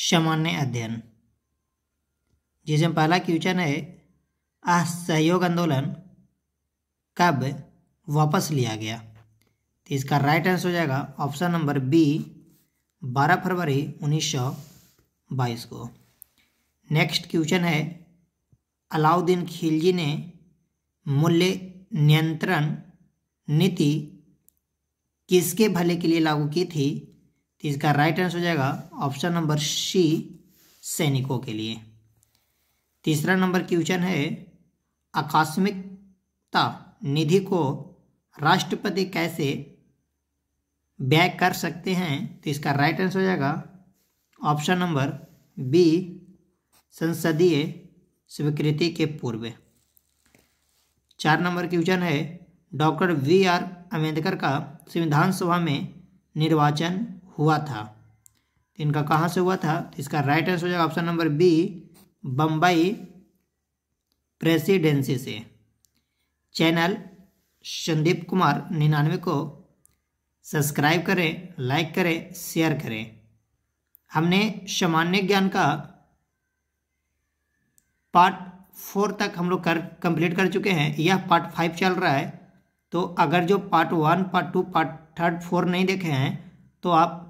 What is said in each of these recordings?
सामान्य अध्ययन जिसमें पहला क्वेश्चन है असहयोग आंदोलन कब वापस लिया गया तो इसका राइट आंसर हो जाएगा ऑप्शन नंबर बी 12 फरवरी 1922 को नेक्स्ट क्वेश्चन है अलाउद्दीन खिलजी ने मूल्य नियंत्रण नीति किसके भले के लिए लागू की थी तो इसका राइट आंसर हो जाएगा ऑप्शन नंबर सी सैनिकों के लिए तीसरा नंबर क्वेश्चन है आकस्मिकता निधि को राष्ट्रपति कैसे व्यय कर सकते हैं तो इसका राइट आंसर हो जाएगा ऑप्शन नंबर बी संसदीय स्वीकृति के पूर्व चार नंबर क्वेश्चन है डॉक्टर वी आर अम्बेडकर का संविधान सभा में निर्वाचन हुआ था तो इनका कहाँ से हुआ था तो इसका राइट आंसर हो जाएगा option number B Bombay presidency से चैनल संदीप कुमार निन्यानवे को सब्सक्राइब करें लाइक करें शेयर करें हमने सामान्य ज्ञान का पार्ट फोर तक हम लोग कर कंप्लीट कर चुके हैं यह पार्ट फाइव चल रहा है तो अगर जो part one part two part third four नहीं देखे हैं तो आप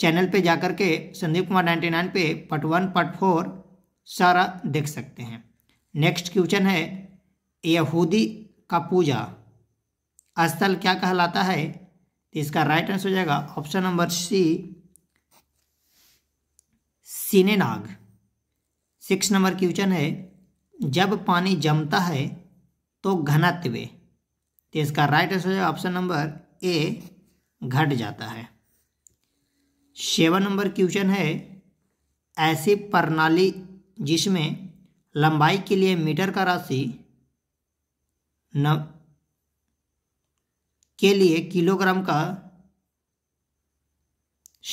चैनल पे जाकर के संदीप कुमार नाइन्टी नाइन पे पार्ट वन पार्ट फोर सारा देख सकते हैं नेक्स्ट क्वेश्चन है यहूदी का पूजा स्थल क्या कहलाता है तो इसका राइट आंसर हो जाएगा ऑप्शन नंबर सी सिनेनाग सिक्स नंबर क्वेश्चन है जब पानी जमता है तो घनत्व तो इसका राइट आंसर हो जाएगा ऑप्शन नंबर ए घट जाता है सेवन नंबर क्वेश्चन है ऐसी प्रणाली जिसमें लंबाई के लिए मीटर का राशि न के लिए किलोग्राम का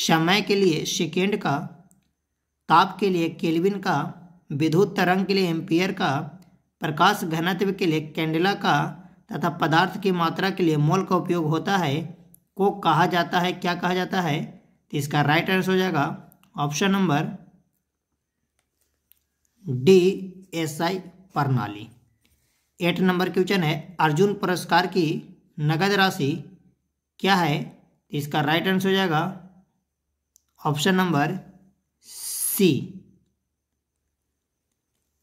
समय के लिए सेकेंड का ताप के लिए केल्विन का विद्युत तरंग के लिए एम्पियर का प्रकाश घनत्व के लिए कैंडला का तथा पदार्थ की मात्रा के लिए मोल का उपयोग होता है को कहा जाता है क्या कहा जाता है तो इसका राइट आंसर हो जाएगा option number D S I प्रणाली एट नंबर क्वेश्चन है अर्जुन पुरस्कार की नगद राशि क्या है तो इसका राइट आंसर हो जाएगा ऑप्शन नंबर सी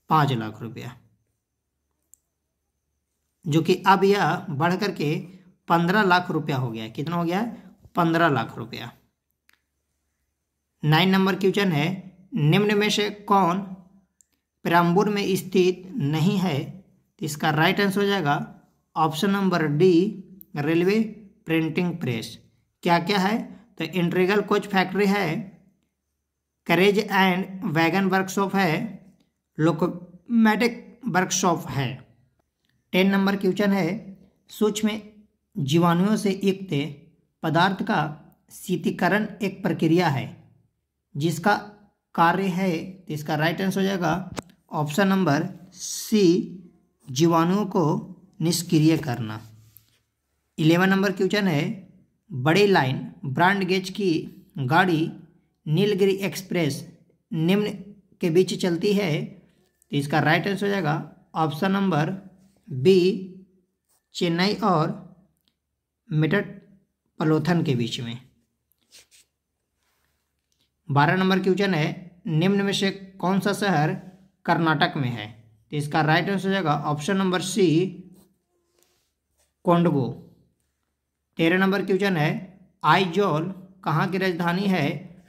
पांच लाख रुपया जो कि अब यह बढ़ करके पंद्रह लाख रुपया हो गया कितना हो गया है पंद्रह लाख रुपया नाइन नंबर क्वेश्चन है निम्न में से कौन पेराम्बुर में स्थित नहीं है तो इसका राइट आंसर हो जाएगा option number D railway printing press क्या क्या है तो इंट्रीगल कोच फैक्ट्री है करेज एंड वैगन वर्कशॉप है लोकोमेटिक वर्कशॉप है टेन नंबर क्वेश्चन है सूक्ष्म जीवाणुओं से युक्त पदार्थ का शीतिकरण एक प्रक्रिया है जिसका कार्य है तो इसका राइट आंसर हो जाएगा ऑप्शन नंबर सी जीवाणुओं को निष्क्रिय करना इलेवन नंबर क्वेश्चन है बड़ी लाइन ब्रांड गेज की गाड़ी नीलगिरी एक्सप्रेस निम्न के बीच चलती है तो इसका राइट आंसर हो जाएगा ऑप्शन नंबर बी चेन्नई और मेटट पलोथन के बीच में बारह नंबर क्वेश्चन है निम्न में से कौन सा शहर कर्नाटक में है तो इसका राइट आंसर हो जाएगा ऑप्शन नंबर सी कोंडगो तेरह नंबर क्वेश्चन है आईजोल कहाँ की राजधानी है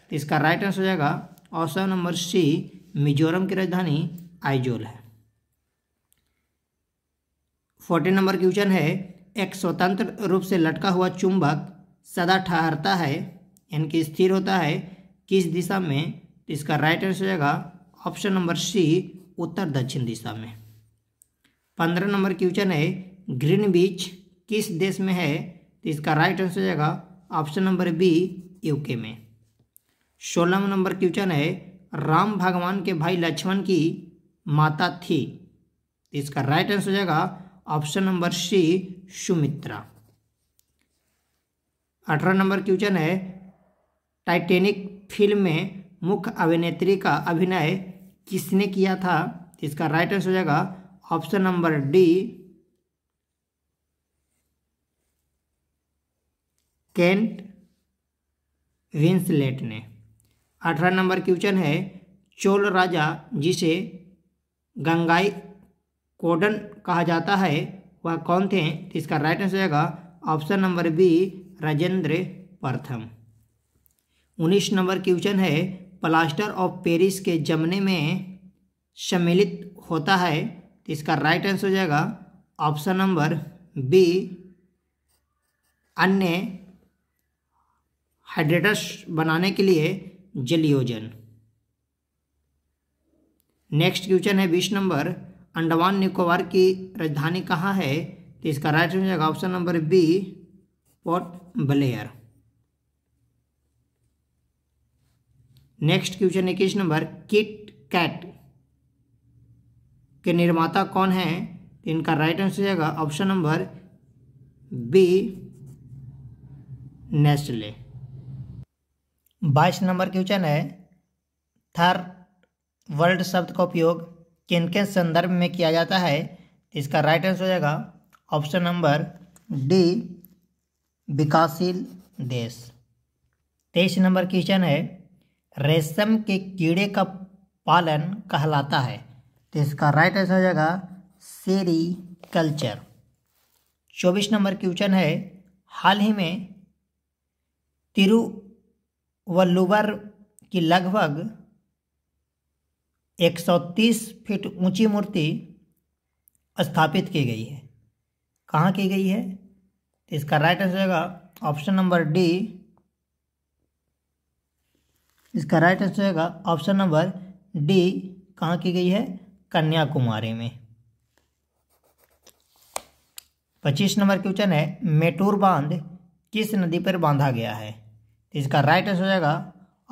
तो इसका राइट आंसर हो जाएगा ऑप्शन नंबर सी मिजोरम की राजधानी आईजोल है फोर्टीन नंबर क्वेश्चन है एक स्वतंत्र रूप से लटका हुआ चुंबक सदा ठहरता है यानी कि स्थिर होता है किस दिशा में तो इसका राइट आंसर जाएगा ऑप्शन नंबर सी उत्तर दक्षिण दिशा में पंद्रह नंबर क्वेश्चन है ग्रीन बीच किस देश में है तो इसका राइट आंसर जाएगा ऑप्शन नंबर बी यूके में सोलह नंबर क्वेश्चन है राम भगवान के भाई लक्ष्मण की माता थी तो इसका राइट आंसर हो जाएगा ऑप्शन नंबर सी सुमित्रा अठारह नंबर क्वेश्चन है टाइटेनिक फिल्म में मुख्य अभिनेत्री का अभिनय किसने किया था इसका राइट आंसर हो जाएगा option number D Kate Winslet ने अठारह नंबर क्वेश्चन है चोल राजा जिसे गंगाई कोडन कहा जाता है वह कौन थे तो इसका राइट आंसर आएगा ऑप्शन नंबर बी राजेंद्र प्रथम उन्नीस नंबर क्वेश्चन है प्लास्टर ऑफ पेरिस के जमने में सम्मिलित होता है तो इसका राइट आंसर हो जाएगा ऑप्शन नंबर बी अन्य हाइड्रेटस बनाने के लिए जलियोजन नेक्स्ट क्वेश्चन है बीस नंबर अंडमान निकोबार की राजधानी कहाँ है तो इसका राइट आंसर जाएगा option number B Port Blair next question इक्कीस नंबर किट कैट के निर्माता कौन है तो इनका राइट आंसर जाएगा ऑप्शन नंबर बी नेस्ले बाईस नंबर क्वेश्चन है थर्ड वर्ल्ड शब्द का उपयोग किन किन संदर्भ में किया जाता है इसका राइट आंसर हो जाएगा ऑप्शन नंबर डी विकासशील देश तेईस नंबर क्वेश्चन है रेशम के कीड़े का पालन कहलाता है तो इसका राइट आंसर हो जाएगा सेरी कल्चर चौबीस नंबर क्वेश्चन है हाल ही में तिरुवल्लुवर की लगभग 130 फीट ऊंची मूर्ति स्थापित की गई है कहाँ की गई है इसका राइट आंसर होगा ऑप्शन नंबर डी इसका राइट आंसर होगा ऑप्शन नंबर डी कहाँ की गई है कन्याकुमारी में पच्चीस नंबर क्वेश्चन है मेटूर बांध किस नदी पर बांधा गया है इसका राइट आंसर हो जाएगा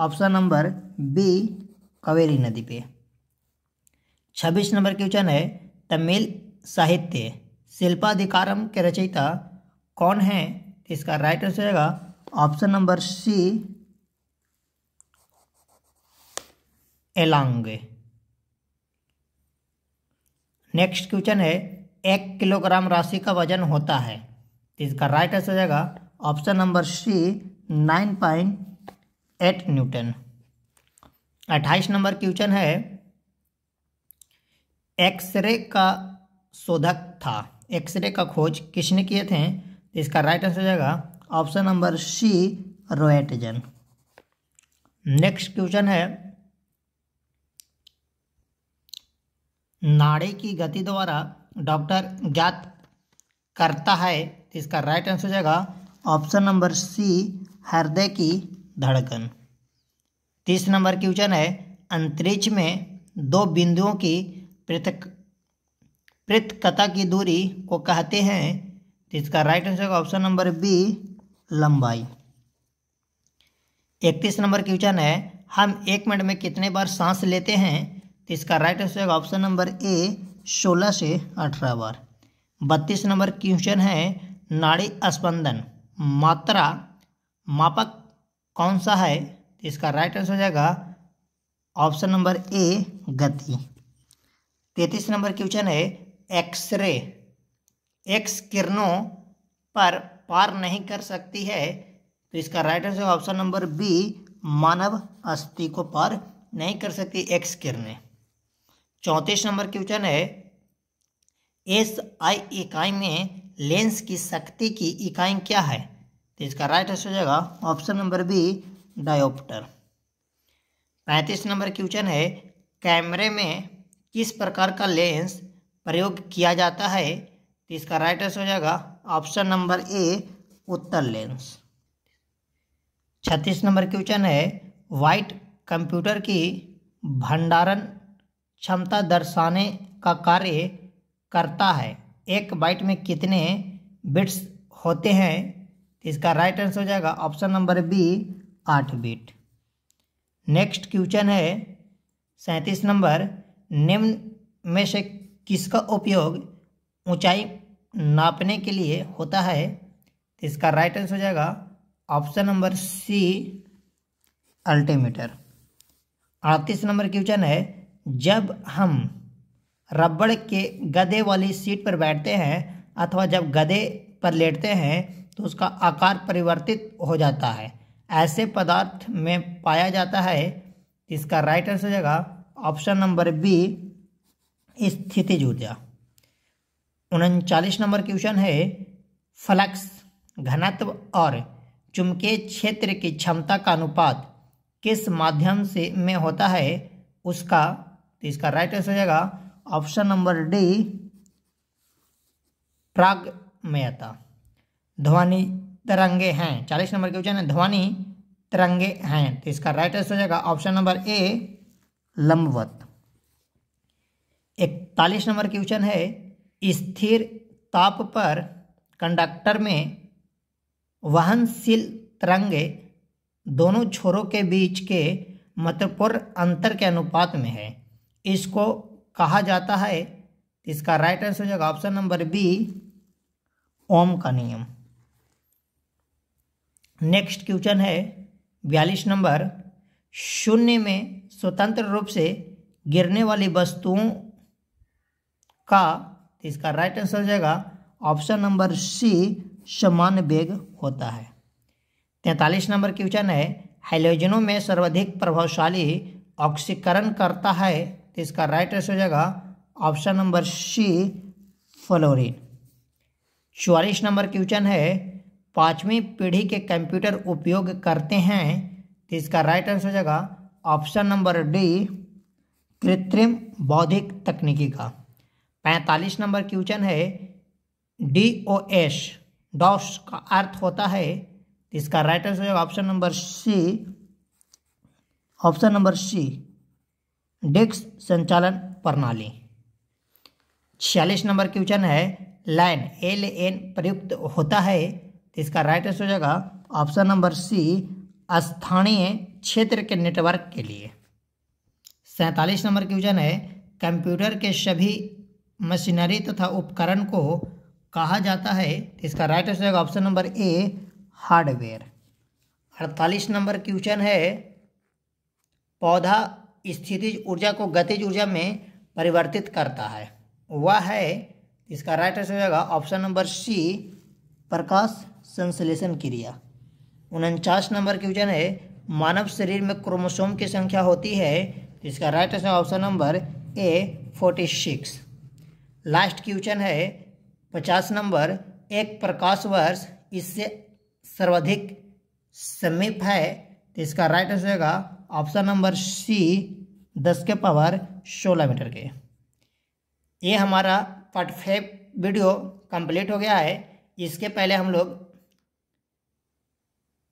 ऑप्शन नंबर बी कावेरी नदी पे छब्बीस नंबर क्वेश्चन है तमिल साहित्य शिल्पाधिकारम के रचयिता कौन है तो इसका राइट आंसर रहेगा option number C along next question है एक किलोग्राम राशि का वजन होता है तो इसका राइट आंसर रहेगा option number C nine point eight newton अट्ठाईस नंबर क्वेश्चन है एक्सरे का शोधक था एक्सरे का खोज किसने किए थे इसका राइट आंसर हो जाएगा option number C Roentgen next question है नाड़ी की गति द्वारा डॉक्टर ज्ञात करता है तो इसका राइट आंसर हो जाएगा ऑप्शन नंबर सी हृदय की धड़कन तीस नंबर क्वेश्चन है अंतरिक्ष में दो बिंदुओं की पृथक पृथकता की दूरी को कहते हैं तो इसका right answer option number B लंबाई इकतीस नंबर क्वेश्चन है हम एक मिनट में कितने बार सांस लेते हैं तो इसका राइट आंसर होगा ऑप्शन नंबर ए सोलह से अठारह बार बत्तीस नंबर क्वेश्चन है नाड़ी स्पंदन मात्रा मापक कौन सा है इसका राइट आंसर हो जाएगा ऑप्शन नंबर ए गति तैतीस नंबर क्वेश्चन है एक्सरे एक्स किरणों पर पार नहीं कर सकती है तो इसका right answer option number B मानव अस्थि को पार नहीं कर सकती एक्स किरणें चौंतीस नंबर क्वेश्चन है एस आई इकाई में लेंस की शक्ति की इकाई क्या है तो इसका राइट आंसर हो जाएगा ऑप्शन नंबर बी डायोप्टर पैंतीस नंबर क्वेश्चन है कैमरे में किस प्रकार का लेंस प्रयोग किया जाता है तो इसका राइट आंसर हो जाएगा ऑप्शन नंबर ए उत्तर लेंस छत्तीस नंबर क्वेश्चन है वाइट कंप्यूटर की भंडारण क्षमता दर्शाने का कार्य करता है एक बाइट में कितने बिट्स होते हैं तो इसका राइट आंसर हो जाएगा ऑप्शन नंबर बी आठ बिट नेक्स्ट क्वेश्चन है सैंतीस नंबर निम्न में से किसका उपयोग ऊंचाई नापने के लिए होता है तो इसका राइट आंसर हो जाएगा ऑप्शन नंबर सी अल्टीमीटर अड़तीस नंबर क्वेश्चन है जब हम रबड़ के गधे वाली सीट पर बैठते हैं अथवा जब गधे पर लेटते हैं तो उसका आकार परिवर्तित हो जाता है ऐसे पदार्थ में पाया जाता है तो इसका राइट आंसर हो जाएगा ऑप्शन नंबर बी स्थिति ऊर्जा उनचालीस नंबर क्वेश्चन है फ्लक्स घनत्व और चुंबकीय क्षेत्र की क्षमता का अनुपात किस माध्यम से में होता है उसका तो इसका राइट आंसर हो जाएगा ऑप्शन नंबर डी प्रागमयता ध्वनि तरंगे हैं चालीस नंबर क्वेश्चन है ध्वनि तरंगे हैं तो इसका राइट आंसर हो जाएगा ऑप्शन नंबर ए लंबवत इकतालीस नंबर क्वेश्चन है स्थिर ताप पर कंडक्टर में वहनशील तरंगे दोनों छोरों के बीच के महत्वपूर्ण अंतर के अनुपात में है इसको कहा जाता है इसका राइट आंसर हो जाएगा ऑप्शन नंबर बी ओम का नियम नेक्स्ट क्वेश्चन है बयालीस नंबर शून्य में स्वतंत्र रूप से गिरने वाली वस्तुओं का तो इसका राइट आंसर हो जाएगा ऑप्शन नंबर सी समान वेग होता है तैंतालीस नंबर क्वेश्चन है हाइलोजनों में सर्वाधिक प्रभावशाली ऑक्सीकरण करता है तो इसका राइट आंसर हो जाएगा ऑप्शन नंबर सी फ्लोरिन चौवालीस नंबर क्वेश्चन है पांचवी पीढ़ी के कंप्यूटर उपयोग करते हैं तो इसका राइट आंसर हो जाएगा ऑप्शन नंबर डी कृत्रिम बौद्धिक तकनीकी का पैंतालीस नंबर क्वेश्चन है डी ओ एस डॉस का अर्थ होता है इसका राइट आंसर है option number C option number C disk संचालन प्रणाली छियालीस नंबर क्वेश्चन है लाइन एल एन प्रयुक्त होता है इसका राइट आंसर हो जाएगा ऑप्शन नंबर सी स्थानीय क्षेत्र के नेटवर्क के लिए सैंतालीस नंबर क्वेश्चन है कंप्यूटर के सभी मशीनरी तथा उपकरण को कहा जाता है इसका राइट आंसर होगा ऑप्शन नंबर ए हार्डवेयर अड़तालीस नंबर क्वेश्चन है पौधा स्थितिज ऊर्जा को गतिज ऊर्जा में परिवर्तित करता है वह है इसका राइट आंसर होगा ऑप्शन नंबर सी प्रकाश संश्लेषण क्रिया उनचास नंबर क्वेश्चन है मानव शरीर में क्रोमोसोम की संख्या होती है इसका right answer option number A forty six last question है पचास नंबर एक प्रकाश वर्ष इससे सर्वाधिक समीप है तो इसका राइट आंसर होगा ऑप्शन नंबर सी दस के पावर सोलह मीटर के ये हमारा पार्ट फाइव वीडियो कंप्लीट हो गया है इसके पहले हम लोग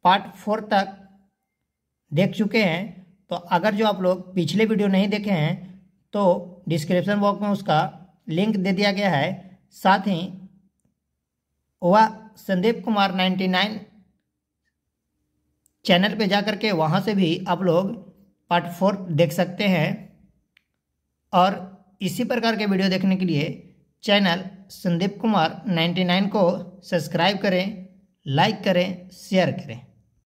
पार्ट फोर तक देख चुके हैं तो अगर जो आप लोग पिछले वीडियो नहीं देखे हैं तो डिस्क्रिप्शन बॉक्स में उसका लिंक दे दिया गया है साथ ही वह संदीप कुमार 99 चैनल पे जा के वहाँ से भी आप लोग पार्ट फोर देख सकते हैं और इसी प्रकार के वीडियो देखने के लिए चैनल संदीप कुमार 99 को सब्सक्राइब करें लाइक करें शेयर करें